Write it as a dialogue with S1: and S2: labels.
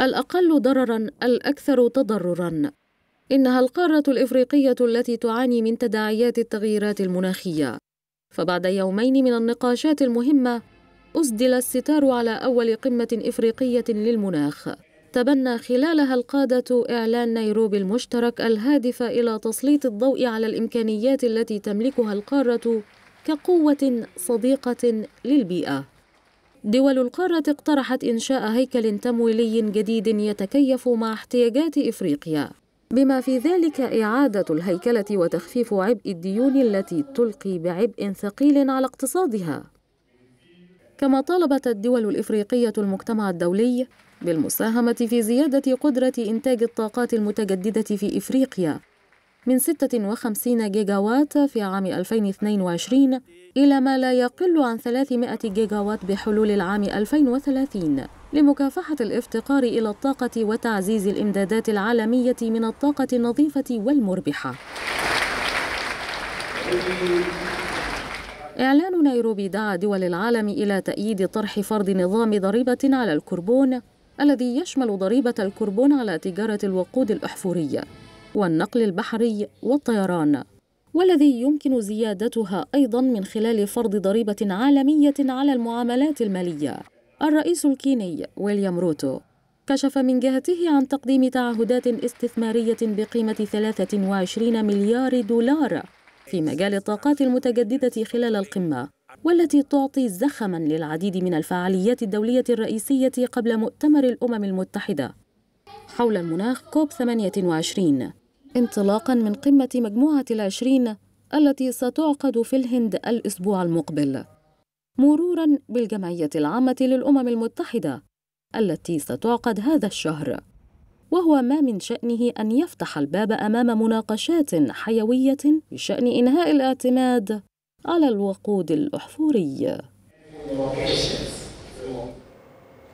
S1: الأقل ضرراً الأكثر تضرراً إنها القارة الإفريقية التي تعاني من تداعيات التغييرات المناخية فبعد يومين من النقاشات المهمة أسدل الستار على أول قمة إفريقية للمناخ تبنى خلالها القادة إعلان نيروبي المشترك الهادف إلى تسليط الضوء على الإمكانيات التي تملكها القارة كقوة صديقة للبيئة دول القارة اقترحت إنشاء هيكل تمويلي جديد يتكيف مع احتياجات إفريقيا بما في ذلك إعادة الهيكلة وتخفيف عبء الديون التي تلقي بعبء ثقيل على اقتصادها كما طالبت الدول الإفريقية المجتمع الدولي بالمساهمة في زيادة قدرة إنتاج الطاقات المتجددة في إفريقيا من 56 وات في عام 2022 إلى ما لا يقل عن 300 وات بحلول العام 2030 لمكافحة الافتقار إلى الطاقة وتعزيز الإمدادات العالمية من الطاقة النظيفة والمربحة. إعلان نيروبي دعا دول العالم إلى تأييد طرح فرض نظام ضريبة على الكربون الذي يشمل ضريبة الكربون على تجارة الوقود الأحفورية والنقل البحري والطيران والذي يمكن زيادتها أيضا من خلال فرض ضريبة عالمية على المعاملات المالية الرئيس الكيني ويليام روتو كشف من جهته عن تقديم تعهدات استثمارية بقيمة 23 مليار دولار في مجال الطاقات المتجددة خلال القمة والتي تعطي زخما للعديد من الفعاليات الدولية الرئيسية قبل مؤتمر الأمم المتحدة حول المناخ كوب 28 انطلاقا من قمة مجموعة العشرين التي ستعقد في الهند الأسبوع المقبل مرورا بالجمعية العامة للأمم المتحدة التي ستعقد هذا الشهر وهو ما من شأنه أن يفتح الباب أمام مناقشات حيوية بشأن إنهاء الاعتماد على الوقود الأحفوري